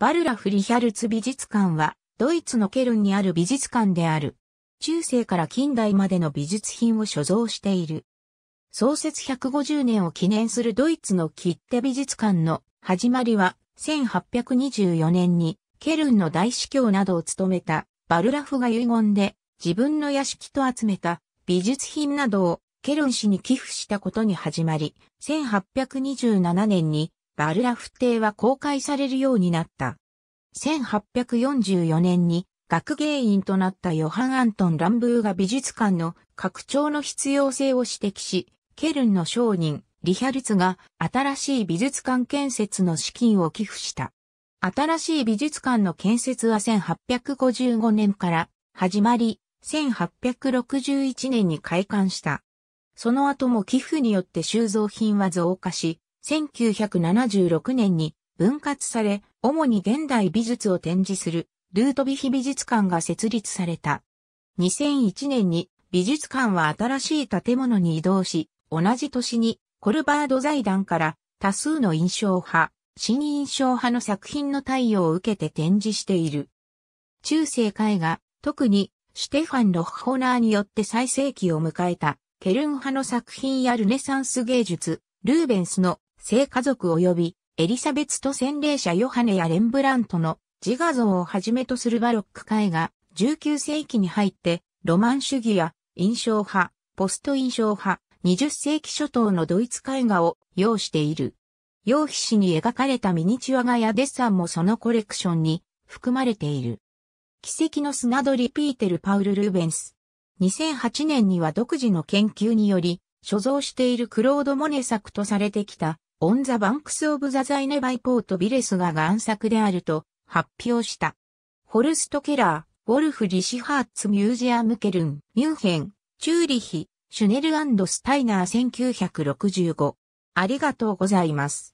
バルラフ・リヒャルツ美術館は、ドイツのケルンにある美術館である。中世から近代までの美術品を所蔵している。創設150年を記念するドイツの切手美術館の始まりは、1824年に、ケルンの大司教などを務めた、バルラフが遺言で、自分の屋敷と集めた美術品などをケルン氏に寄付したことに始まり、1827年にバルラフ邸は公開されるようになった。1844年に学芸員となったヨハン・アントン・ランブーが美術館の拡張の必要性を指摘し、ケルンの商人、リヒャルツが新しい美術館建設の資金を寄付した。新しい美術館の建設は1855年から始まり、1861年に開館した。その後も寄付によって収蔵品は増加し、1976年に分割され、主に現代美術を展示するルートビヒ美術館が設立された。2001年に美術館は新しい建物に移動し、同じ年にコルバード財団から多数の印象派、新印象派の作品の対応を受けて展示している。中世絵画、特にシュテファン・ロッホナーによって最盛期を迎えたケルン派の作品やルネサンス芸術、ルーベンスの聖家族及びエリサベツと洗礼者ヨハネやレンブラントの自画像をはじめとするバロック絵画、19世紀に入ってロマン主義や印象派、ポスト印象派、20世紀初頭のドイツ絵画を用している。用皮紙に描かれたミニチュア画やデッサンもそのコレクションに含まれている。奇跡の砂取りピーテル・パウル・ルーベンス。2008年には独自の研究により、所蔵しているクロード・モネ作とされてきたオン・ザ・バンクス・オブ・ザ・ザイネ・バイ・ポート・ビレスが贋作であると発表した。ホルスト・ケラー、ウォルフ・リシハーツ・ミュージアム・ケルン、ミュンヘン、チューリヒ、シュネルスタイナー1965。ありがとうございます。